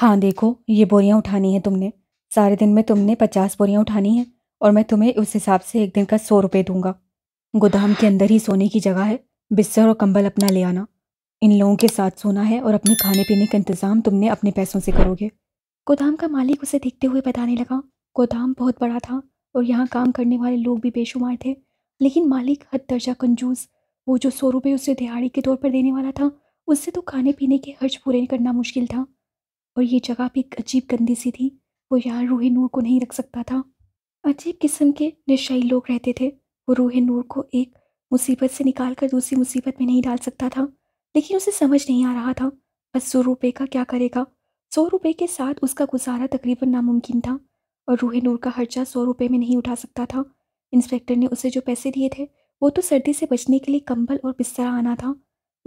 हाँ देखो ये बोरियाँ उठानी है तुमने सारे दिन में तुमने पचास बोरियाँ उठानी हैं और मैं तुम्हें उस हिसाब से एक दिन का सौ रुपये दूंगा गोदाम के अंदर ही सोने की जगह है बिस्तर और कंबल अपना ले आना इन लोगों के साथ सोना है और अपने खाने पीने का इंतज़ाम तुमने अपने पैसों से करोगे गोदाम का मालिक उसे देखते हुए बताने लगा गोदाम बहुत बड़ा था और यहाँ काम करने वाले लोग भी बेशुमार थे लेकिन मालिक हद दर्जा कंजूस वो जो सौ रुपये उसे दिहाड़ी के तौर पर देने वाला था उससे तो खाने पीने के खर्च पूरे करना मुश्किल था और ये जगह भी अजीब गंदी सी थी वो यहाँ रूह नूर को नहीं रख सकता था अजीब किस्म के नशाई लोग रहते थे वो रूह नूर को एक मुसीबत से निकाल कर दूसरी मुसीबत में नहीं डाल सकता था लेकिन उसे समझ नहीं आ रहा था बस सौ रुपये का क्या करेगा सौ रुपये के साथ उसका गुजारा तकरीबन नामुमकिन था और रूह नूर का खर्चा सौ रुपये में नहीं उठा सकता था इंस्पेक्टर ने उसे जो पैसे दिए थे वो तो सर्दी से बचने के लिए कंबल और बिस्तर आना था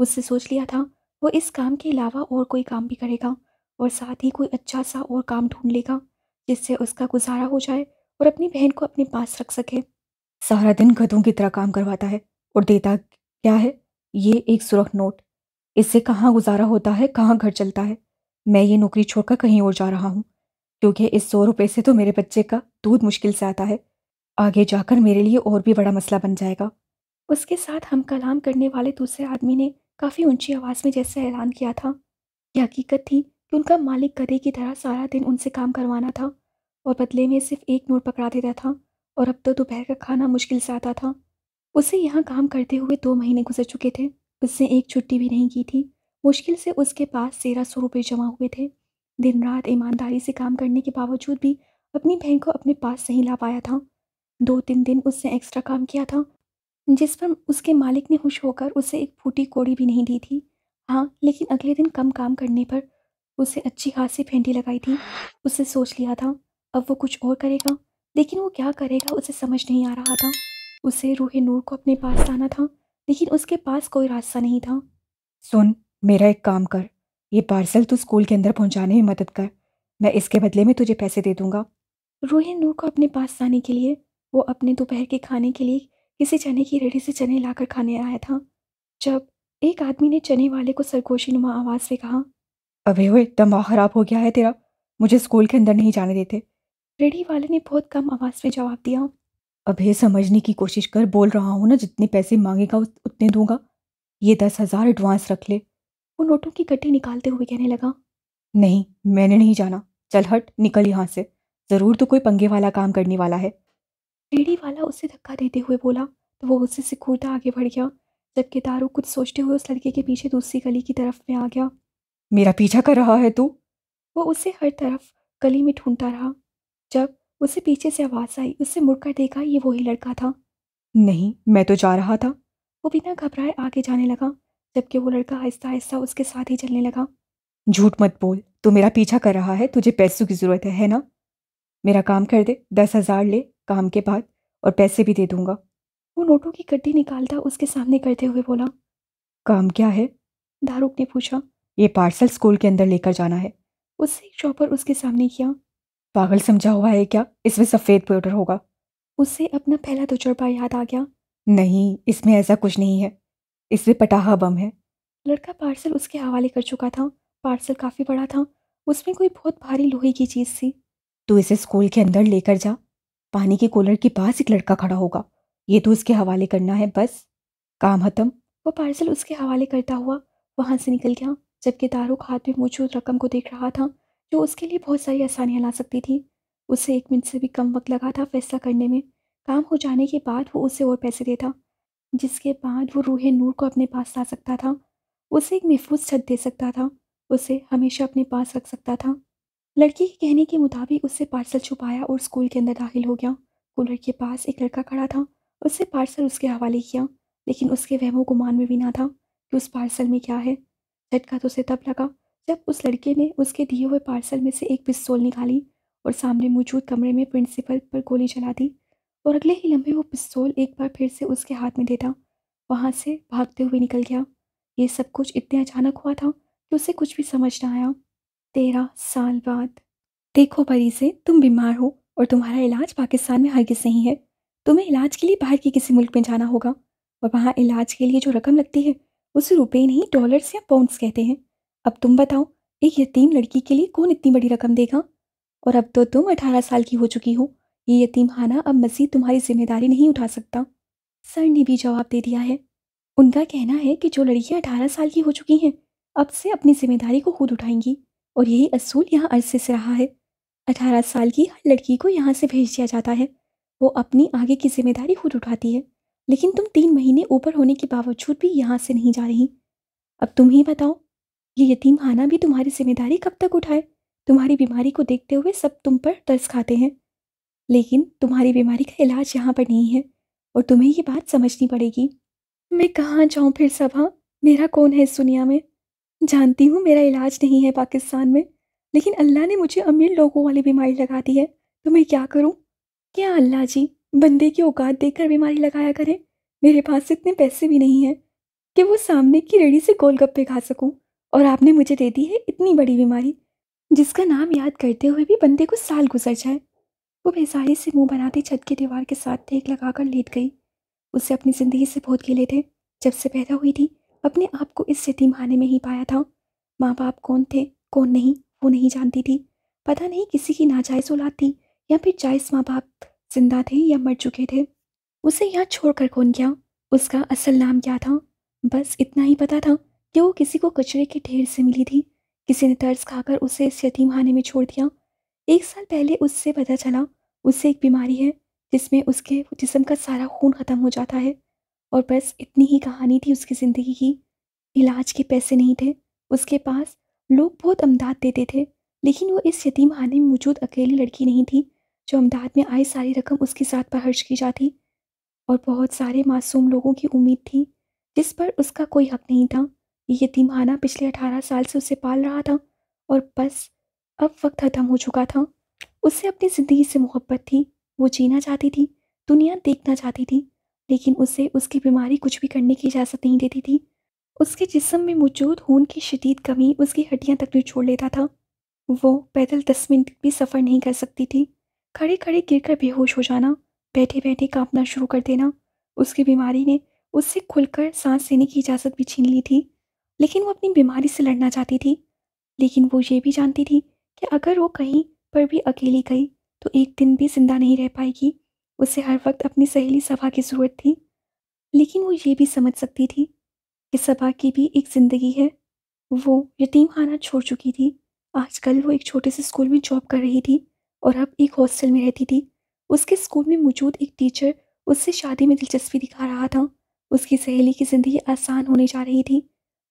उससे सोच लिया था वो इस काम के अलावा और कोई काम भी करेगा और साथ ही कोई अच्छा सा और काम ढूंढ लेगा जिससे उसका गुजारा हो जाए और अपनी बहन को अपने पास रख सके सारा दिन गधों की तरह काम करवाता है और देता क्या है ये एक सुरख नोट इससे कहाँ गुजारा होता है कहाँ घर चलता है मैं ये नौकरी छोड़कर कहीं और जा रहा हूँ क्योंकि इस सौ रुपये से तो मेरे बच्चे का दूध मुश्किल से आता है आगे जाकर मेरे लिए और भी बड़ा मसला बन जाएगा उसके साथ हम कलाम करने वाले दूसरे आदमी ने काफ़ी ऊंची आवाज़ में जैसे ऐलान किया था यह हकीकत थी कि उनका मालिक गधे की तरह सारा दिन उनसे काम करवाना था और बदले में सिर्फ एक नोट पकड़ा देता था और अब तो दोपहर का खाना मुश्किल से आता था उसे यहाँ काम करते हुए दो महीने गुजर चुके थे उसने एक छुट्टी भी नहीं की थी मुश्किल से उसके पास तेरह सौ रुपये जमा हुए थे दिन रात ईमानदारी से काम करने के बावजूद भी अपनी बहन को अपने पास नहीं ला पाया था दो तीन दिन उसने एक्स्ट्रा काम किया था जिस पर उसके मालिक ने खुश होकर उसे एक फूटी कोड़ी भी नहीं दी थी हाँ लेकिन अगले दिन कम काम करने पर उसे अच्छी खासी फेंटी लगाई थी उसे सोच लिया था अब वो कुछ और करेगा लेकिन वो क्या करेगा उसे समझ नहीं आ रहा था उसे रूह नूर को अपने पास लाना था लेकिन उसके पास कोई रास्ता नहीं था सुन मेरा एक काम कर ये पार्सल तू स्कूल के अंदर पहुंचाने में मदद कर मैं इसके बदले में तुझे पैसे दे दूंगा रूह नूर को अपने पास जाने के लिए वो अपने दोपहर के खाने के लिए किसी चने की रेडी से चने लाकर खाने आया था जब एक आदमी ने चने वाले को सरगोशी नुमा आवाज़ से कहा अबे ओए दिमाग ख़राब हो गया है तेरा मुझे स्कूल के अंदर नहीं जाने देते रेडी वाले ने बहुत कम आवाज़ में जवाब दिया अबे समझने की कोशिश कर बोल रहा हूँ ना जितने पैसे मांगेगा उतने दूंगा ये दस हज़ार एडवांस रख ले वो नोटों की कट्टी निकालते हुए कहने लगा नहीं मैंने नहीं जाना चल हट निकल यहाँ से ज़रूर तो कोई पंगे वाला काम करने वाला है रेडी वाला उसे धक्का देते हुए बोला तो वो उससे सिकूरता आगे बढ़ गया जबकि दारू कुछ सोचते हुए उस लड़के के पीछे दूसरी गली की तरफ में आ गया मेरा पीछा कर रहा है तू वो उसे हर तरफ गली में ढूंढता रहा जब उसे पीछे से आवाज़ आई उससे मुड़कर देखा ये वही लड़का था नहीं मैं तो जा रहा था वो बिना घबराए आगे जाने लगा जबकि वो लड़का आहिस्ता आहिस्ता उसके साथ ही चलने लगा झूठ मत बोल तू मेरा पीछा कर रहा है तुझे पैसों की ज़रूरत है है ना मेरा काम कर दे दस हज़ार ले काम के बाद और पैसे भी दे दूंगा वो नोटों की गड्डी निकालता उसके सामने करते हुए बोला काम क्या है दारूक ने पूछा ये पार्सल स्कूल के अंदर लेकर जाना है उससे चॉपर उसके सामने किया पागल समझा हुआ है क्या इसमें सफ़ेद पाउडर होगा उससे अपना पहला तजुर्बा तो याद आ गया नहीं इसमें ऐसा कुछ नहीं है इसमें पटाखा बम है लड़का पार्सल उसके हवाले कर चुका था पार्सल काफ़ी बड़ा था उसमें कोई बहुत भारी लोहे की चीज़ थी तो इसे स्कूल के अंदर लेकर जा पानी के कूलर के पास एक लड़का खड़ा होगा ये तो उसके हवाले करना है बस काम खत्म वो पार्सल उसके हवाले करता हुआ वहाँ से निकल गया जबकि तारुक हाथ में मौजूद रकम को देख रहा था जो उसके लिए बहुत सारी आसानियाँ ला सकती थी उसे एक मिनट से भी कम वक्त लगा था फैसला करने में काम हो जाने के बाद वो उसे और पैसे देता जिसके बाद वो रूहे नूर को अपने पास ला सकता था उसे एक महफूज छत दे सकता था उसे हमेशा अपने पास रख सकता था लड़की के कहने के मुताबिक उससे पार्सल छुपाया और स्कूल के अंदर दाखिल हो गया कूलर के पास एक लड़का खड़ा था उससे पार्सल उसके हवाले किया लेकिन उसके वहमो गुमान में भी ना था कि उस पार्सल में क्या है झटका तो उसे तब लगा जब उस लड़के ने उसके दिए हुए पार्सल में से एक पिस्तौल निकाली और सामने मौजूद कमरे में प्रिंसिपल पर गोली चला दी और अगले ही लम्बे वो पिस्तौल एक बार फिर से उसके हाथ में देता वहाँ से भागते हुए निकल गया ये सब कुछ इतने अचानक हुआ था कि उसे कुछ भी समझ ना आया तेरह साल बाद देखो परी से तुम बीमार हो और तुम्हारा इलाज पाकिस्तान में हर हरगिज नहीं है तुम्हें इलाज के लिए बाहर के किसी मुल्क में जाना होगा और वहाँ इलाज के लिए जो रकम लगती है उसे रुपये नहीं डॉलर्स या पाउंड्स कहते हैं अब तुम बताओ एक यतीम लड़की के लिए कौन इतनी बड़ी रकम देगा और अब तो तुम अठारह साल की हो चुकी हो ये यतीम खाना अब मजीद तुम्हारी जिम्मेदारी नहीं उठा सकता सर ने भी जवाब दे दिया है उनका कहना है कि जो लड़कियाँ अठारह साल की हो चुकी हैं अब से अपनी जिम्मेदारी को खुद उठाएंगी और यही असूल यहाँ अरसे से रहा है अठारह साल की हर लड़की को यहाँ से भेज दिया जाता है वो अपनी आगे की जिम्मेदारी खुद उठाती है लेकिन तुम तीन महीने ऊपर होने के बावजूद भी यहाँ से नहीं जा रही अब तुम ही बताओ ये यतीम खाना भी तुम्हारी जिम्मेदारी कब तक उठाए तुम्हारी बीमारी को देखते हुए सब तुम पर तर्स खाते हैं लेकिन तुम्हारी बीमारी का इलाज यहाँ पर नहीं है और तुम्हें ये बात समझनी पड़ेगी मैं कहाँ जाऊँ फिर सभा हाँ? मेरा कौन है इस दुनिया में जानती हूँ मेरा इलाज नहीं है पाकिस्तान में लेकिन अल्लाह ने मुझे अमीर लोगों वाली बीमारी लगा दी है तो मैं क्या करूँ क्या अल्लाह जी बंदे की औकात देखकर बीमारी लगाया करें मेरे पास इतने पैसे भी नहीं हैं कि वो सामने की रेडी से गोलगप्पे खा सकूं और आपने मुझे दे दी है इतनी बड़ी बीमारी जिसका नाम याद करते हुए भी बंदे को साल गुजर जाए वो बेसारी से मुंह बनाते छत की दीवार के साथ टेक लगाकर लेट गई उसे अपनी ज़िंदगी से बहुत गिले थे जब से पैदा हुई थी अपने आप को इस यतीम खाने में ही पाया था माँ बाप कौन थे कौन नहीं वो नहीं जानती थी पता नहीं किसी की नाजायज़ औलाद थी या फिर जायज़ माँ बाप जिंदा थे या मर चुके थे उसे यहाँ छोड़कर कौन गया उसका असल नाम क्या था बस इतना ही पता था कि वो किसी को कचरे के ढेर से मिली थी किसी ने तर्स खाकर उसे इस यतीम खाने में छोड़ दिया एक साल पहले उससे पता चला उससे एक बीमारी है जिसमें उसके जिसम का सारा खून ख़त्म हो जाता है और बस इतनी ही कहानी थी उसकी ज़िंदगी की इलाज के पैसे नहीं थे उसके पास लोग बहुत अमदाद देते थे लेकिन वो इस यतीम खाने में मौजूद अकेली लड़की नहीं थी जो अमदाद में आई सारी रकम उसके साथ पर खर्च की जाती और बहुत सारे मासूम लोगों की उम्मीद थी जिस पर उसका कोई हक नहीं था ये यतीमखाना पिछले अठारह साल से उसे पाल रहा था और बस अब वक्त ख़त्म हो चुका था उससे अपनी ज़िंदगी से मोहब्बत थी वो जीना चाहती थी दुनिया देखना चाहती थी लेकिन उसे उसकी बीमारी कुछ भी करने की इजाज़त नहीं देती थी उसके जिसम में मौजूद खून की शदीद कमी उसकी हड्डियां तक नहीं छोड़ लेता था वो पैदल दस मिनट भी सफ़र नहीं कर सकती थी खड़े खड़े गिरकर बेहोश हो जाना बैठे बैठे कांपना शुरू कर देना उसकी बीमारी ने उससे खुलकर सांस लेने की इजाज़त भी छीन ली थी लेकिन वो अपनी बीमारी से लड़ना चाहती थी लेकिन वो ये भी जानती थी कि अगर वो कहीं पर भी अकेली गई तो एक दिन भी ज़िंदा नहीं रह पाएगी उसे हर वक्त अपनी सहेली सभा की ज़रूरत थी लेकिन वो ये भी समझ सकती थी कि सभा की भी एक ज़िंदगी है वो यतीम खाना छोड़ चुकी थी आजकल वो एक छोटे से स्कूल में जॉब कर रही थी और अब एक हॉस्टल में रहती थी उसके स्कूल में मौजूद एक टीचर उससे शादी में दिलचस्पी दिखा रहा था उसकी सहेली की ज़िंदगी आसान होने जा रही थी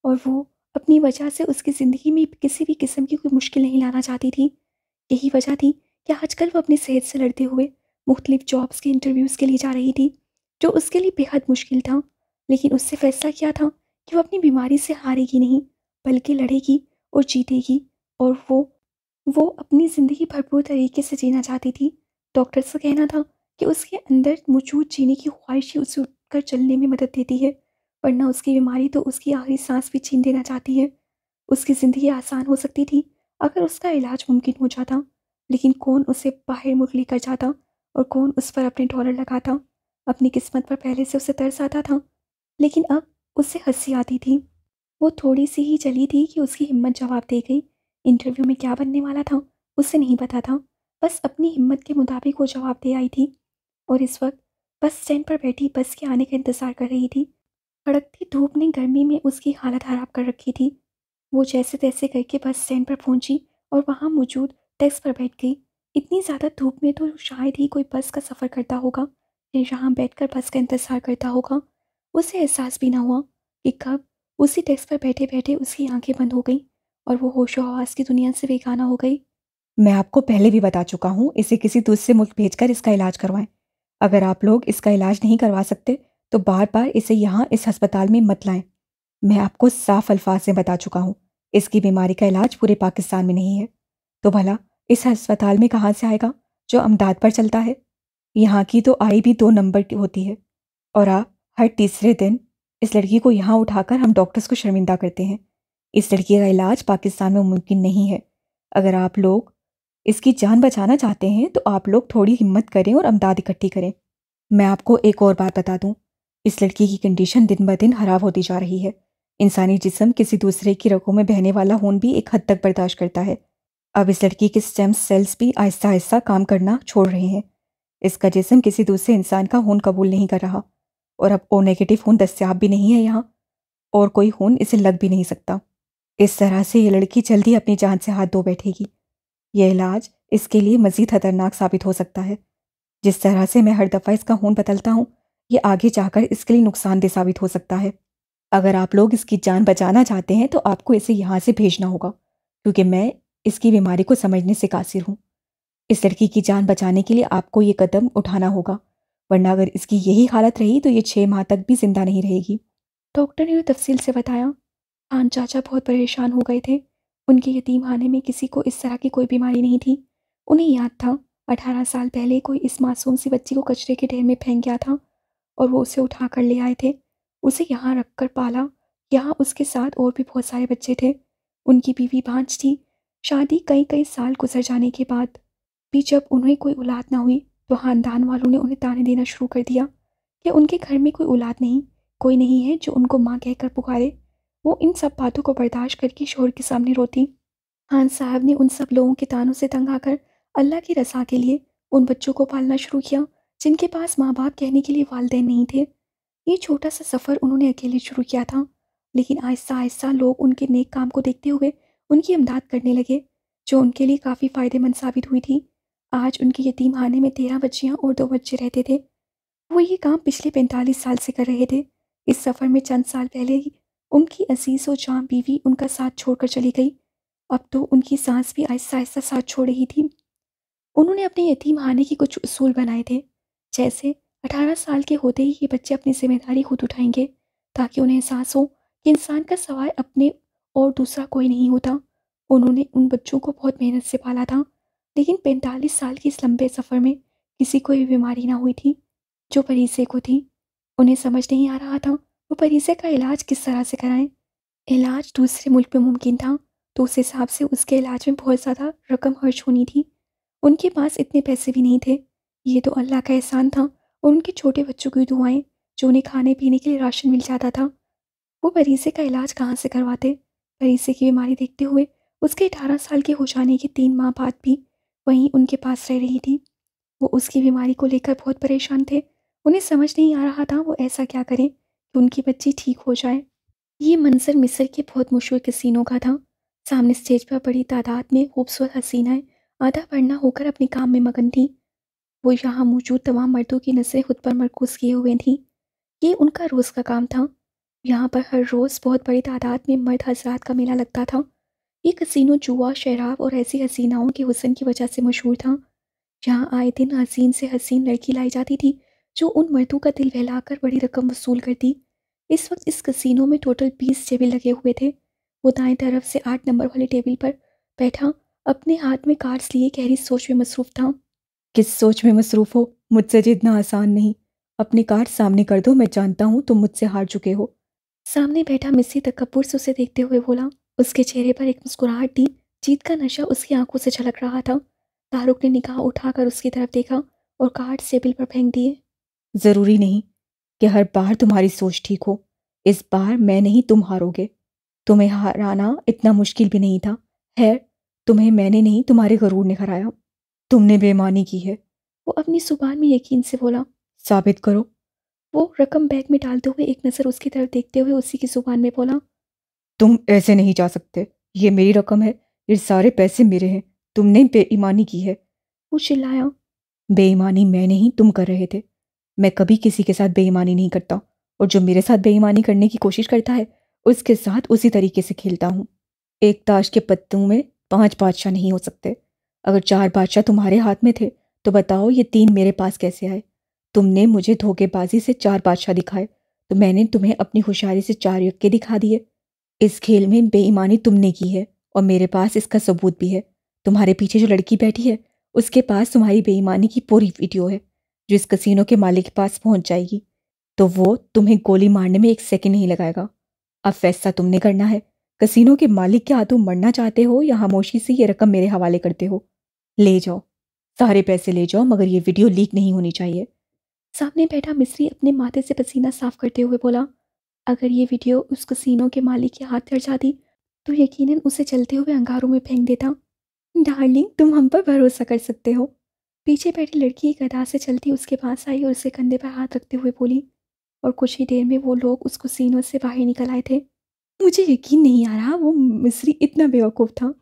और वो अपनी वजह से उसकी ज़िंदगी में किसी भी किस्म की कोई मुश्किल नहीं लाना चाहती थी यही वजह थी कि आजकल वो अपनी सेहत से लड़ते हुए मुख्तलिफ जॉब्स के इंटरव्यूज़ के लिए जा रही थी जो उसके लिए बेहद मुश्किल था लेकिन उससे फैसला किया था कि वो अपनी बीमारी से हारेगी नहीं बल्कि लड़ेगी और जीतेगी और वो वो अपनी ज़िंदगी भरपूर तरीके से जीना चाहती थी डॉक्टर का कहना था कि उसके अंदर मौजूद जीने की ख्वाहिश ही उसे उठकर चलने में मदद देती है वरना उसकी बीमारी तो उसकी आखिरी सांस भी छीन देना चाहती है उसकी ज़िंदगी आसान हो सकती थी अगर उसका इलाज मुमकिन हो जाता लेकिन कौन उसे बाहर मुल्क लेकर जाता और कौन उस पर अपने डॉलर लगाता अपनी किस्मत पर पहले से उसे तरस आता था लेकिन अब उससे हंसी आती थी वो थोड़ी सी ही चली थी कि उसकी हिम्मत जवाब दे गई इंटरव्यू में क्या बनने वाला था उससे नहीं पता था बस अपनी हिम्मत के मुताबिक वो जवाब दे आई थी और इस वक्त बस स्टैंड पर बैठी बस के आने का इंतज़ार कर रही थी कड़कती धूप ने गर्मी में उसकी हालत ख़राब कर रखी थी वो जैसे तैसे करके बस स्टैंड पर पहुंची और वहाँ मौजूद डेस्क पर बैठ गई इतनी ज़्यादा धूप में तो शायद ही कोई बस का सफ़र करता होगा या यहाँ बैठ कर बस का इंतज़ार करता होगा उसे एहसास भी ना हुआ कि कब उसी डेस्क पर बैठे बैठे उसकी आंखें बंद हो गईं और वो होशो हवास की दुनिया से बेगाना हो गई मैं आपको पहले भी बता चुका हूँ इसे किसी दूसरे मुल्क भेजकर इसका इलाज करवाएं अगर आप लोग इसका इलाज नहीं करवा सकते तो बार बार इसे यहाँ इस अस्पताल में मत लाएं मैं आपको साफ अल्फाज में बता चुका हूँ इसकी बीमारी का इलाज पूरे पाकिस्तान में नहीं है तो भला इस अस्पताल में कहाँ से आएगा जो अमदाद पर चलता है यहाँ की तो आई भी दो नंबर की होती है और आप हर तीसरे दिन इस लड़की को यहाँ उठाकर हम डॉक्टर्स को शर्मिंदा करते हैं इस लड़की का इलाज पाकिस्तान में मुमकिन नहीं है अगर आप लोग इसकी जान बचाना चाहते हैं तो आप लोग थोड़ी हिम्मत करें और अमदाद इकट्ठी करें मैं आपको एक और बात बता दूं इस लड़की की कंडीशन दिन ब दिन खराब होती जा रही है इंसानी जिसम किसी दूसरे की रगों में बहने वाला खून भी एक हद तक बर्दाश्त करता है अब इस लड़की के स्टेम सेल्स भी आहिस्ता आहिस्ता काम करना छोड़ रहे हैं इसका जिसम किसी दूसरे इंसान का खून कबूल नहीं कर रहा और अब ओ नेगेटिव खून दस्याब भी नहीं है यहाँ और कोई खून इसे लग भी नहीं सकता इस तरह से ये लड़की जल्दी अपनी जान से हाथ धो बैठेगी ये इलाज इसके लिए मजीद खतरनाक साबित हो सकता है जिस तरह से मैं हर दफ़ा इसका खून बदलता हूँ ये आगे जाकर इसके लिए नुकसानदेह साबित हो सकता है अगर आप लोग इसकी जान बचाना चाहते हैं तो आपको इसे यहाँ से भेजना होगा क्योंकि मैं इसकी बीमारी को समझने से कासिर हूँ इस लड़की की जान बचाने के लिए आपको ये कदम उठाना होगा वरना अगर इसकी यही हालत रही तो ये छः माह तक भी जिंदा नहीं रहेगी डॉक्टर ने तफसील से बताया खान चाचा बहुत परेशान हो गए थे उनके यतीम खाने में किसी को इस तरह की कोई बीमारी नहीं थी उन्हें याद था अठारह साल पहले कोई इस मासूम सी बच्ची को कचरे के ढेर में फेंक गया था और वो उसे उठा कर ले आए थे उसे यहाँ रख कर पाला यहाँ उसके साथ और भी बहुत सारे बच्चे थे उनकी बीवी भांज थी शादी कई कई साल गुजर जाने के बाद भी जब उन्हें कोई औलाद ना हुई तो खानदान वालों ने उन्हें ताने देना शुरू कर दिया कि उनके घर में कोई औलाद नहीं कोई नहीं है जो उनको माँ कहकर पुकारे वो इन सब बातों को बर्दाश्त करके शोर के सामने रोती खान साहब ने उन सब लोगों के तानों से तंग आकर अल्लाह की रजा के लिए उन बच्चों को पालना शुरू किया जिनके पास माँ बाप कहने के लिए वालदे नहीं थे ये छोटा सा सफ़र उन्होंने अकेले शुरू किया था लेकिन आहिस्ता आहिस्ता लोग उनके नेक काम को देखते हुए उनकी इमदाद करने लगे जो उनके लिए काफ़ी फ़ायदेमंद साबित हुई थी आज उनके यतीम खाने में तेरह बच्चियाँ और दो बच्चे रहते थे वो ये काम पिछले पैंतालीस साल से कर रहे थे इस सफ़र में चंद साल पहले ही उनकी अजीज़ जहाँ बीवी उनका साथ छोड़कर चली गई अब तो उनकी सांस भी आहिस्ता आहिस्ता साथ छोड़ रही थी उन्होंने अपने यतीम आने के कुछ असूल बनाए थे जैसे अठारह साल के होते ही ये बच्चे अपनी जिम्मेदारी खुद उठाएंगे ताकि उन्हें एहसास हो कि इंसान का सवाल अपने और दूसरा कोई नहीं होता उन्होंने उन बच्चों को बहुत मेहनत से पाला था लेकिन पैंतालीस साल के इस लंबे सफ़र में किसी को भी बीमारी ना हुई थी जो परीसे को थी उन्हें समझ नहीं आ रहा था वो परीजे का इलाज किस तरह से कराएं इलाज दूसरे मुल्क में मुमकिन था तो उस हिसाब से उसके इलाज में बहुत ज़्यादा रकम खर्च होनी थी उनके पास इतने पैसे भी नहीं थे ये तो अल्लाह का एहसान था और उनके छोटे बच्चों की दुआएं जो उन्हें खाने पीने के लिए राशन मिल जाता था वो परीजे का इलाज कहाँ से करवाते परीजे की बीमारी देखते हुए उसके अठारह साल के हो जाने के तीन माह बाद भी वहीं उनके पास रह रही थी वो उसकी बीमारी को लेकर बहुत परेशान थे उन्हें समझ नहीं आ रहा था वो ऐसा क्या करें कि तो उनकी बच्ची ठीक हो जाए ये मंजर मिस्र के बहुत मशहूर कसिनों का था सामने स्टेज पर बड़ी तादाद में खूबसूरत हसीनाएँ आधा पढ़ना होकर अपने काम में मगन थीं वो यहाँ मौजूद तमाम मर्दों की नज़रें खुद पर मरकूज किए हुए थीं ये उनका रोज़ का काम था यहाँ पर हर रोज़ बहुत बड़ी तादाद में मर्द हजरात का मेला लगता था ये कसिनो जुआ शराब और ऐसी हसीनाओं के हुसन की वजह से मशहूर था यहाँ आए दिन हसीन से हसीन लड़की लाई जाती थी जो उन मर्दों का दिल बहलाकर बड़ी रकम वसूल कर दी इस वक्त इस कसिनो में टोटल बीस टेबल लगे हुए थे वो दाएं तरफ से आठ नंबर वाले टेबल पर बैठा अपने हाथ में कार्ड्स लिए गहरी सोच में मसरूफ था किस सोच में मसरूफ हो मुझसे जितना आसान नहीं अपने कार्ड सामने कर दो मैं जानता हूँ तुम मुझसे हार चुके हो सामने बैठा मिस्सी तकबूर से उसे देखते हुए बोला उसके चेहरे पर एक मुस्कुराहट थी जीत का नशा उसकी आंखों से झलक रहा था तारुक ने निकाह उठाकर उसकी तरफ देखा और कार्ड टेबल पर फेंक दिए ज़रूरी नहीं कि हर बार तुम्हारी सोच ठीक हो इस बार मैं नहीं तुम हारोगे तुम्हें हराना इतना मुश्किल भी नहीं था है तुम्हें मैंने नहीं तुम्हारे गरूर ने हराया तुमने बेमानी की है वो अपनी जुबान में यकीन से बोला साबित करो वो रकम बैग में डालते हुए एक नज़र उसकी तरफ देखते हुए उसी की जुबान में बोला तुम ऐसे नहीं जा सकते ये मेरी रकम है ये सारे पैसे मेरे हैं तुमने बेईमानी की है वो चिल्लाया बेईमानी मैं नहीं तुम कर रहे थे मैं कभी किसी के साथ बेईमानी नहीं करता और जो मेरे साथ बेईमानी करने की कोशिश करता है उसके साथ उसी तरीके से खेलता हूँ एक ताश के पत्तों में पांच बादशाह नहीं हो सकते अगर चार बादशाह तुम्हारे हाथ में थे तो बताओ ये तीन मेरे पास कैसे आए तुमने मुझे धोखेबाजी से चार बादशाह दिखाए तो मैंने तुम्हें अपनी होशियारी से चार यक्के दिखा दिए इस खेल में बेईमानी तुमने की है और मेरे पास इसका सबूत भी है तुम्हारे पीछे जो लड़की बैठी है उसके पास तुम्हारी बेईमानी की पूरी वीडियो है जो इस कसीनो के मालिक के पास पहुंच जाएगी तो वो तुम्हें गोली मारने में एक सेकंड नहीं लगाएगा अब फैसला तुमने करना है कसीनो के मालिक के हाथों मरना चाहते हो या खामोशी से ये रकम मेरे हवाले करते हो ले जाओ सारे पैसे ले जाओ मगर ये वीडियो लीक नहीं होनी चाहिए सामने बैठा मिस्री अपने माथे से पसीना साफ करते हुए बोला अगर ये वीडियो उस कसीनो के मालिक के हाथ चढ़ जाती तो यकीनन उसे चलते हुए अंगारों में फेंक देता डार्लिंग तुम हम पर भरोसा कर सकते हो पीछे बैठी लड़की एक अदा से चलती उसके पास आई और उसके कंधे पर हाथ रखते हुए बोली और कुछ ही देर में वो लोग उसको सीनों से बाहर निकल आए थे मुझे यकीन नहीं आ रहा वो मिस्री इतना बेवकूफ़ था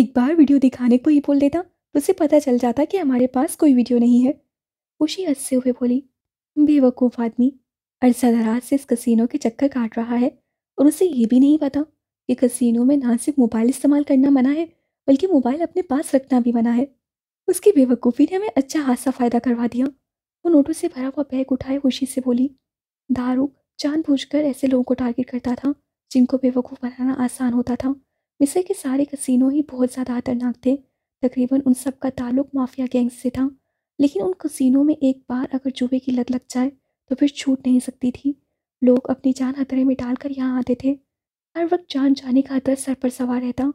एक बार वीडियो दिखाने को ही बोल देता तो उसे पता चल जाता कि हमारे पास कोई वीडियो नहीं है खुशी हंसते हुए बोली बेवकूफ़ आदमी अरसा दराज से इस कसिनो के चक्कर काट रहा है और उसे ये भी नहीं पता कि कसिनो में ना सिर्फ मोबाइल इस्तेमाल करना मना है बल्कि मोबाइल अपने पास रखना भी मना है उसकी बेवकूफ़ी ने हमें अच्छा हादसा फ़ायदा करवा दिया वो नोटों से भरा हुआ बैग उठाए खुशी से बोली दारू बूझ कर ऐसे लोगों को टारगेट करता था जिनको बेवकूफ़ बनाना आसान होता था मिसर के सारे कसिनो ही बहुत ज़्यादा खतरनाक थे तकरीबन उन सब का ताल्लुक माफिया गैंग से था लेकिन उन कसिनों में एक बार अगर जुबे की लत लग जाए तो फिर छूट नहीं सकती थी लोग अपनी जान खतरे में डालकर यहाँ आते थे हर वक्त जान जाने का खतरा सर पर सवार रहता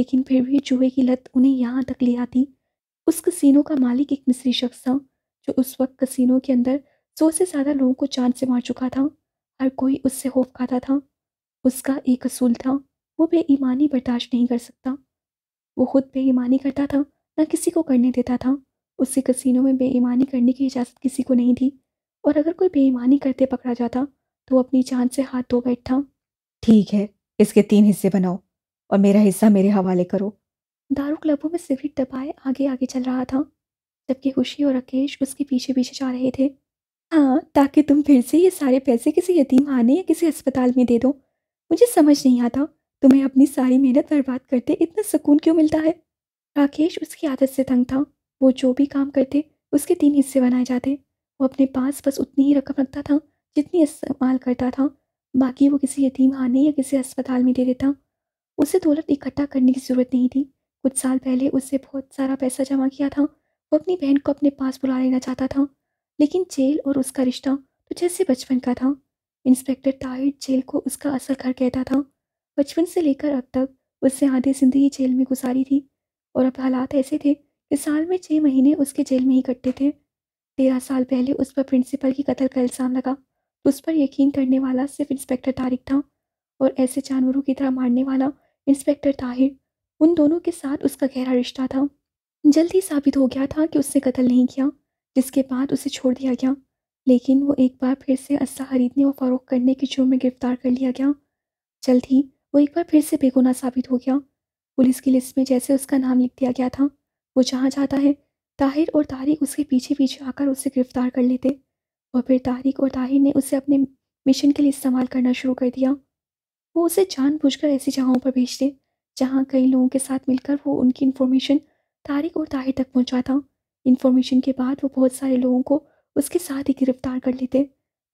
लेकिन फिर भी जुए की लत उन्हें यहाँ तक ले आती उस कसिनो का मालिक एक मिस्री शख्स था जो उस वक्त कसिनो के अंदर सौ से ज़्यादा लोगों को चांद से मार चुका था हर कोई उससे खौफ खाता था उसका एक असूल था वो बेईमानी बर्दाश्त नहीं कर सकता वो खुद बेईमानी करता था ना किसी को करने देता था उसे कसिनो में बेईमानी करने की इजाज़त किसी को नहीं थी और अगर कोई बेईमानी करते पकड़ा जाता तो वो अपनी जान से हाथ धो बैठता ठीक है इसके तीन हिस्से बनाओ और मेरा हिस्सा मेरे हवाले करो दारू क्लबों में सिगरेट दबाए आगे आगे चल रहा था जबकि खुशी और राकेश उसके पीछे पीछे जा रहे थे हाँ ताकि तुम फिर से ये सारे पैसे किसी यतीम आने या किसी अस्पताल में दे दो मुझे समझ नहीं आता तुम्हें अपनी सारी मेहनत बर्बाद करते इतना सुकून क्यों मिलता है राकेश उसकी आदत से तंग था वो जो भी काम करते उसके तीन हिस्से बनाए जाते वो अपने पास बस उतनी ही रकम रखता था जितनी इस्तेमाल करता था बाकी वो किसी यतीम आने या किसी अस्पताल में दे देता उसे दौलत इकट्ठा करने की ज़रूरत नहीं थी कुछ साल पहले उससे बहुत सारा पैसा जमा किया था वो अपनी बहन को अपने पास बुला लेना चाहता था लेकिन जेल और उसका रिश्ता तो जैसे बचपन का था इंस्पेक्टर ताहिर जेल को उसका असल घर कहता था बचपन से लेकर अब तक उससे आधी ज़िंदगी जेल में गुजारी थी और अब हालात ऐसे थे कि साल में छः महीने उसके जेल में ही कटते थे तेरह साल पहले उस पर प्रिंसिपल की कत्ल का इल्ज़ाम लगा उस पर यकीन करने वाला सिर्फ इंस्पेक्टर तारिक था और ऐसे जानवरों की तरह मारने वाला इंस्पेक्टर ताहिर उन दोनों के साथ उसका गहरा रिश्ता था जल्द ही साबित हो गया था कि उसने कत्ल नहीं किया जिसके बाद उसे छोड़ दिया गया लेकिन वो एक बार फिर से अस्सा खरीदने और फरोख करने के जुर्म में गिरफ्तार कर लिया गया जल्द ही वो एक बार फिर से बेगुनाह साबित हो गया पुलिस की लिस्ट में जैसे उसका नाम लिख दिया गया था वो जहाँ जाता है ताहिर और तारिक उसके पीछे पीछे आकर उसे गिरफ्तार कर लेते और फिर तारिक और ताहिर ने उसे अपने मिशन के लिए इस्तेमाल करना शुरू कर दिया वो उसे जानबूझकर ऐसी जगहों पर भेजते जहाँ कई लोगों के साथ मिलकर वो उनकी इन्फॉर्मेशन तारिक और ताहिर तक पहुँचाता इन्फॉर्मेशन के बाद वो बहुत सारे लोगों को उसके साथ ही गिरफ्तार कर लेते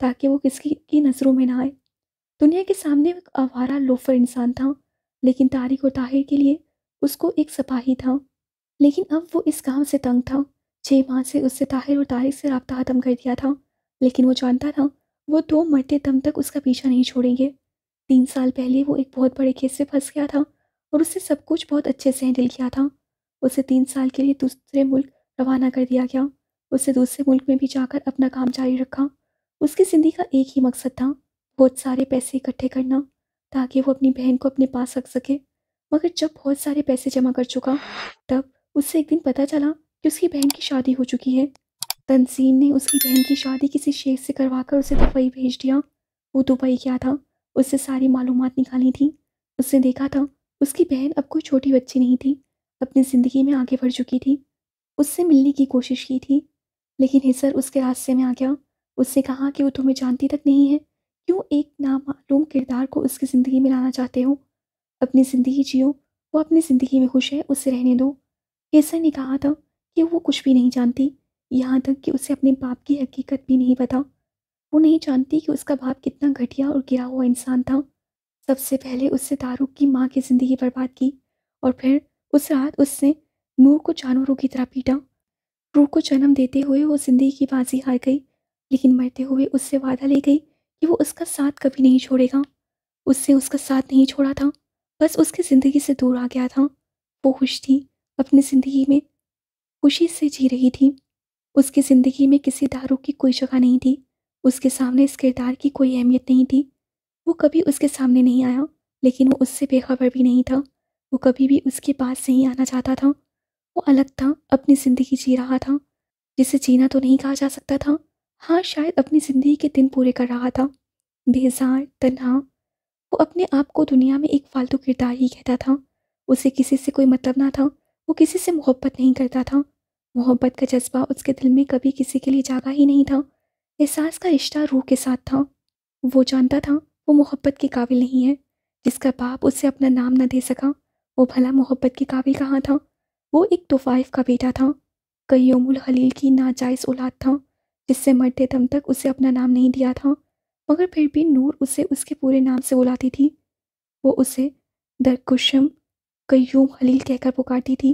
ताकि वो किसी की नज़रों में ना आए दुनिया के सामने एक आवारा लोफर इंसान था लेकिन तारिक और ताहिर के लिए उसको एक सपाही था लेकिन अब वो इस काम से तंग था छः माह से उससे ताहिर और तारिक से रबता ख़त्म कर दिया था लेकिन वो जानता था वो दो मरते दम तक उसका पीछा नहीं छोड़ेंगे तीन साल पहले वो एक बहुत बड़े केस से फंस गया था और उससे सब कुछ बहुत अच्छे से हैंडल किया था उसे तीन साल के लिए दूसरे मुल्क रवाना कर दिया गया उसे दूसरे मुल्क में भी जाकर अपना काम जारी रखा उसकी ज़िंदगी का एक ही मकसद था बहुत सारे पैसे इकट्ठे करना ताकि वो अपनी बहन को अपने पास रख सके मगर जब बहुत सारे पैसे जमा कर चुका तब उससे एक दिन पता चला कि उसकी बहन की शादी हो चुकी है तनसीम ने उसकी बहन की शादी किसी शेख से करवा कर उसे दुबई भेज दिया वो दुबई गया था उससे सारी मालूम निकाली थी उसने देखा था उसकी बहन अब कोई छोटी बच्ची नहीं थी अपनी ज़िंदगी में आगे बढ़ चुकी थी उससे मिलने की कोशिश की थी लेकिन हिसर उसके रास्ते में आ गया उससे कहा कि वो तुम्हें जानती तक नहीं है क्यों एक नामालूम किरदार को उसकी ज़िंदगी में लाना चाहते हो अपनी ज़िंदगी जियो वो अपनी ज़िंदगी में खुश है उससे रहने दो हिसर ने कहा था कि वो कुछ भी नहीं जानती यहाँ तक कि उसे अपने बाप की हकीकत भी नहीं पता वो नहीं जानती कि उसका बाप कितना घटिया और गिरा हुआ इंसान था सबसे पहले उससे तारुक की माँ की ज़िंदगी बर्बाद की और फिर उस रात उसने नूर को जानवरों की तरह पीटा नूर को जन्म देते हुए वो ज़िंदगी की बाजी हार गई लेकिन मरते हुए उससे वादा ले गई कि वो उसका साथ कभी नहीं छोड़ेगा उससे उसका साथ नहीं छोड़ा था बस उसकी ज़िंदगी से दूर आ गया था वो खुश थी अपनी ज़िंदगी में खुशी से जी रही थी उसकी ज़िंदगी में किसी दारू की कोई जगह नहीं थी उसके सामने इस किरदार की कोई अहमियत नहीं थी वो कभी उसके सामने नहीं आया लेकिन वो उससे बेखबर भी नहीं था वो कभी भी उसके पास नहीं आना चाहता था वो अलग था अपनी ज़िंदगी जी रहा था जिसे जीना तो नहीं कहा जा सकता था हाँ शायद अपनी ज़िंदगी के दिन पूरे कर रहा था बेजार तन्हा वो अपने आप को दुनिया में एक फालतू किरदार ही कहता था उसे किसी से कोई मतलब ना था वो किसी से मोहब्बत नहीं करता था मोहब्बत का जज्बा उसके दिल में कभी किसी के लिए जागा ही नहीं था एहसास का रिश्ता रूह के साथ था वो जानता था वो मोहब्बत के काबिल नहीं है जिसका बाप उसे अपना नाम ना दे सका वो भला मोहब्बत के काबिल कहाँ था वो एक तोफ़ाइफ का बेटा था कयूमुल हलील की नाजायज़ औलाद था जिससे मरते दम तक उसे अपना नाम नहीं दिया था मगर फिर भी नूर उसे उसके पूरे नाम से बुलाती थी वो उसे दरकुशम कयूम खलील कहकर पुकारती थी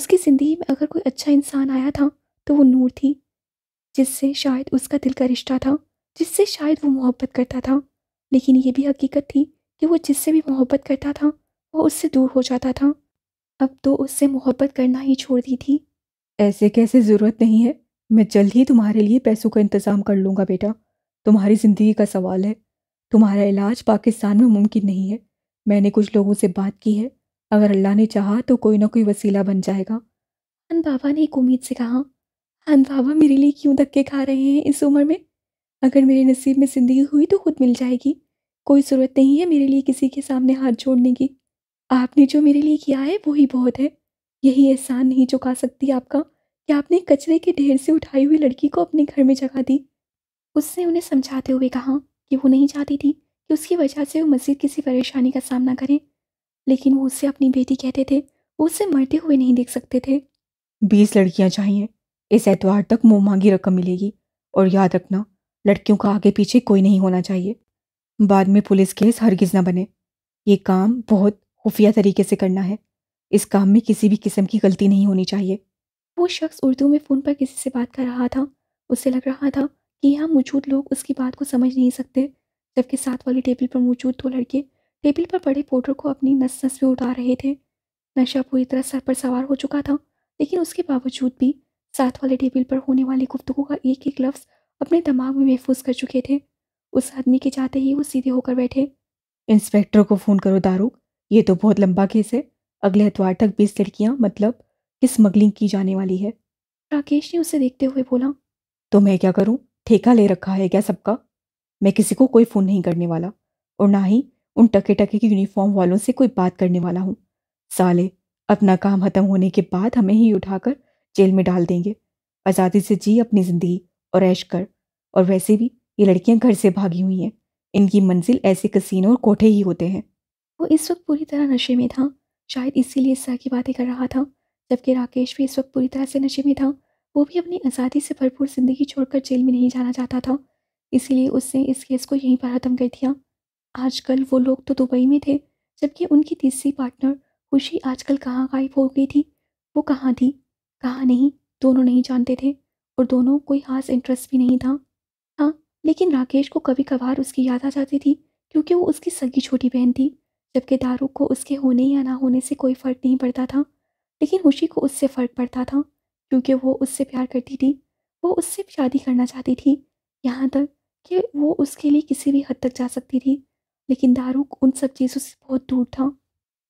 उसकी ज़िंदगी में अगर कोई अच्छा इंसान आया था तो वो नूर थी जिससे शायद उसका दिल का रिश्ता था जिससे शायद वो मोहब्बत करता था लेकिन यह भी हकीकत थी कि वो जिससे भी मोहब्बत करता था वो उससे दूर हो जाता था अब तो उससे मोहब्बत करना ही छोड़ दी थी ऐसे कैसे ज़रूरत नहीं है मैं जल्द ही तुम्हारे लिए पैसों का इंतज़ाम कर लूँगा बेटा तुम्हारी ज़िंदगी का सवाल है तुम्हारा इलाज पाकिस्तान में मुमकिन नहीं है मैंने कुछ लोगों से बात की है अगर अल्लाह ने चाहा तो कोई ना कोई वसीला बन जाएगा हन बाबा ने एक उम्मीद से कहा हन बाबा मेरे लिए क्यों धक्के खा रहे हैं इस उम्र में अगर मेरे नसीब में ज़िंदगी हुई तो खुद मिल जाएगी कोई ज़रूरत नहीं है मेरे लिए किसी के सामने हाथ जोड़ने की आपने जो मेरे लिए किया है वो ही बहुत है यही एहसान नहीं चुका सकती आपका कि आपने कचरे के ढेर से उठाई हुई लड़की को अपने घर में जगा दी उसने उन्हें समझाते हुए कहा कि वो नहीं चाहती थी कि उसकी वजह से वो मज़ीद किसी परेशानी का सामना करें लेकिन वो उससे अपनी बेटी कहते थे वो उसे मरते हुए नहीं देख सकते थे बीस लड़कियां चाहिए इस एतवार तक मुँह मांगी रकम मिलेगी और याद रखना लड़कियों का आगे पीछे कोई नहीं होना चाहिए बाद में पुलिस केस हरगिज ना बने ये काम बहुत खुफिया तरीके से करना है इस काम में किसी भी किस्म की गलती नहीं होनी चाहिए वो शख्स उर्दू में फ़ोन पर किसी से बात कर रहा था उससे लग रहा था कि यहाँ मौजूद लोग उसकी बात को समझ नहीं सकते जबकि साथ वाली टेबल पर मौजूद दो लड़के टेबल पर पड़े पोटर को अपनी नस नस में उतार रहे थे नशा पूरी तरह सर पर सवार हो चुका था लेकिन उसके बावजूद भी साथ वाले टेबल पर होने वाली गुफ्तु का एक एक लफ्ज़ अपने दिमाग में महफूज कर चुके थे उस आदमी के जाते ही वो सीधे होकर बैठे इंस्पेक्टर को फ़ोन करो दारू ये तो बहुत लंबा केस है अगले एतवार तक बीस लड़कियां मतलब कि स्मगलिंग की जाने वाली है राकेश ने उसे देखते हुए बोला तो मैं क्या करूँ ठेका ले रखा है क्या सबका मैं किसी को कोई फ़ोन नहीं करने वाला और ना ही उन टके टके की यूनिफॉर्म वालों से कोई बात करने वाला हूँ साले अपना काम खत्म होने के बाद हमें ही उठाकर जेल में डाल देंगे आज़ादी से जी अपनी ज़िंदगी और ऐश कर और वैसे भी ये लड़कियां घर से भागी हुई हैं इनकी मंजिल ऐसे कसीनों और कोठे ही होते हैं वो इस वक्त पूरी तरह नशे में था शायद इसीलिए इस तरह की बातें कर रहा था जबकि राकेश भी इस वक्त पूरी तरह से नशे में था वो भी अपनी आज़ादी से भरपूर ज़िंदगी छोड़कर जेल में नहीं जाना चाहता था इसीलिए उसने इस केस को यहीं पर ख़त्म कर दिया आजकल वो लोग तो दुबई में थे जबकि उनकी तीसरी पार्टनर खुशी आजकल कहाँ गायब हो गई थी वो कहाँ थी कहाँ नहीं दोनों नहीं जानते थे और दोनों कोई खास इंटरेस्ट भी नहीं था हाँ लेकिन राकेश को कभी कभार उसकी याद आ जाती थी क्योंकि वो उसकी सगी छोटी बहन थी जबकि दारू को उसके होने या ना होने से कोई फ़र्क नहीं पड़ता था लेकिन खुशी को उससे फ़र्क पड़ता था क्योंकि वो उससे प्यार करती थी वो उससे शादी करना चाहती थी यहाँ तक कि वो उसके लिए किसी भी हद तक जा सकती थी लेकिन दारू उन सब चीज़ों से बहुत दूर था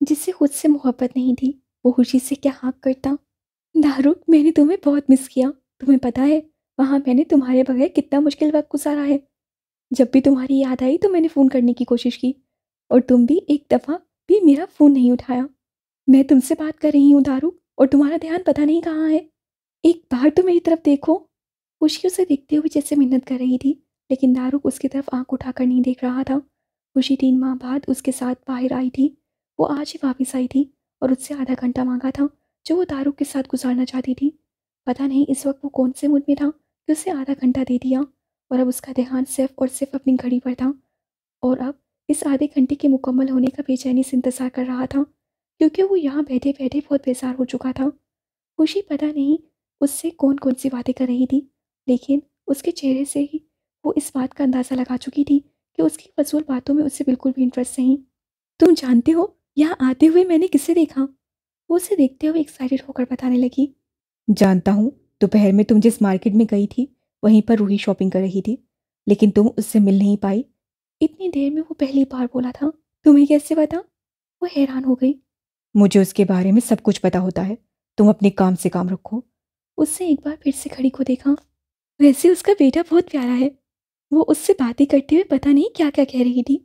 जिससे खुद से मोहब्बत नहीं थी वो खुशी से क्या हाँक करता दारू मैंने तुम्हें बहुत मिस किया तुम्हें पता है वहाँ मैंने तुम्हारे बगैर कितना मुश्किल वक्त गुजारा है जब भी तुम्हारी याद आई तो मैंने फ़ोन करने की कोशिश की और तुम भी एक दफ़ा भी मेरा फ़ोन नहीं उठाया मैं तुमसे बात कर रही हूँ दारू और तुम्हारा ध्यान पता नहीं कहाँ है एक बार तो मेरी तरफ देखो खुशी उसे देखते हुए जैसे मिन्नत कर रही थी लेकिन दारू उसकी तरफ आंख उठाकर नहीं देख रहा था खुशी तीन माह बाद उसके साथ बाहर आई थी वो आज ही वापस आई थी और उससे आधा घंटा मांगा था जो वो दारू के साथ गुजारना चाहती थी पता नहीं इस वक्त वो कौन से मूड में था कि उसे आधा घंटा दे दिया और अब उसका ध्यान सिर्फ और सिर्फ अपनी घड़ी पर था और अब इस आधे घंटे के मुकम्मल होने का बेचैनी से इंतज़ार कर रहा था क्योंकि वो यहाँ बैठे बैठे बहुत बेजार हो चुका था खुशी पता नहीं उससे कौन कौन सी बातें कर रही थी लेकिन उसके चेहरे से ही वो इस बात का अंदाज़ा लगा चुकी थी कि उसकी फजूल बातों में उससे बिल्कुल भी इंटरेस्ट नहीं तुम जानते हो यहाँ आते हुए मैंने किसे देखा वो उसे देखते हुए एक्साइटेड होकर बताने लगी जानता हूँ दोपहर में तुम जिस मार्केट में गई थी वहीं पर रूही शॉपिंग कर रही थी लेकिन तुम उससे मिल नहीं पाई इतनी देर में वो पहली बार बोला था तुम्हें कैसे पता वो हैरान हो गई मुझे उसके बारे में सब कुछ पता होता है तुम अपने काम से काम रखो उससे एक बार फिर से खड़ी को देखा वैसे उसका बेटा बहुत प्यारा है वो उससे बातें करते हुए पता नहीं क्या क्या कह रही थी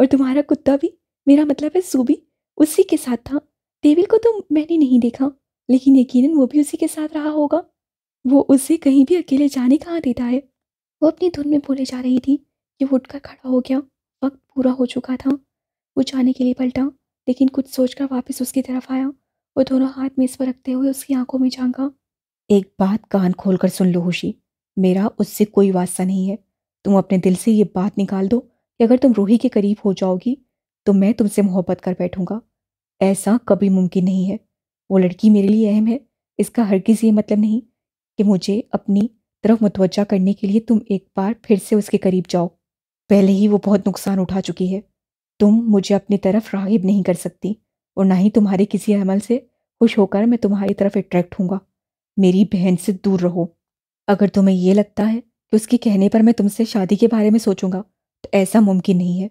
और तुम्हारा कुत्ता भी मेरा मतलब है सूबी उसी के साथ था देविल को तो मैंने नहीं देखा लेकिन यकीनन वो भी उसी के साथ रहा होगा वो उसे कहीं भी अकेले जाने कहाँ देता है वो अपनी धुन में बोले जा रही थी कि वो उठकर खड़ा हो गया वक्त पूरा हो चुका था वो जाने के लिए पलटा लेकिन कुछ सोचकर वापस उसकी तरफ आया वो दोनों हाथ मेज पर रखते हुए उसकी आंखों में झांका एक बात कान खोल कर सुन लो होशी मेरा उससे कोई वास्ता नहीं है तुम अपने दिल से ये बात निकाल दो कि अगर तुम रूही के करीब हो जाओगी तो मैं तुमसे मोहब्बत कर बैठूंगा ऐसा कभी मुमकिन नहीं है वो लड़की मेरे लिए अहम है इसका हर किसी ये मतलब नहीं कि मुझे अपनी तरफ मुतवजा करने के लिए तुम एक बार फिर से उसके करीब जाओ पहले ही वो बहुत नुकसान उठा चुकी है तुम मुझे अपनी तरफ रागिब नहीं कर सकती और ना ही तुम्हारे किसी अमल से खुश होकर मैं तुम्हारी तरफ अट्रैक्ट हूँ मेरी बहन से दूर रहो अगर तुम्हें यह लगता है कि उसके कहने पर मैं तुमसे शादी के बारे में सोचूंगा तो ऐसा मुमकिन नहीं है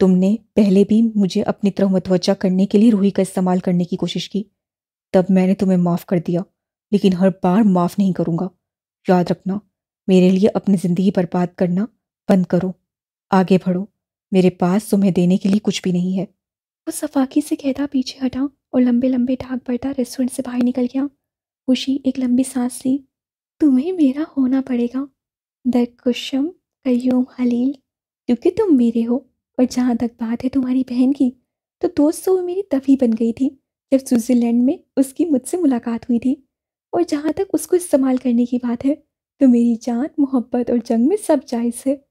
तुमने पहले भी मुझे अपनी तरफ मतवजा करने के लिए रूही का इस्तेमाल करने की कोशिश की तब मैंने तुम्हें माफ़ कर दिया लेकिन हर बार माफ़ नहीं करूँगा याद रखना मेरे लिए अपनी ज़िंदगी बर्बाद करना बंद करो आगे बढ़ो मेरे पास तुम्हें देने के लिए कुछ भी नहीं है वो सफाकी से कहता पीछे हटा और लंबे लंबे ढाक बढ़ता रेस्टोरेंट से बाहर निकल गया खुशी एक लंबी सांस ली तुम्हें मेरा होना पड़ेगा कुशम कयूम हलील क्योंकि तुम मेरे हो और जहाँ तक बात है तुम्हारी बहन की तो दोस्त तो वो मेरी तभी बन गई थी जब स्विट्ज़रलैंड में उसकी मुझसे मुलाकात हुई थी और जहाँ तक उसको इस्तेमाल करने की बात है तो मेरी जान मोहब्बत और जंग में सब जायज़ है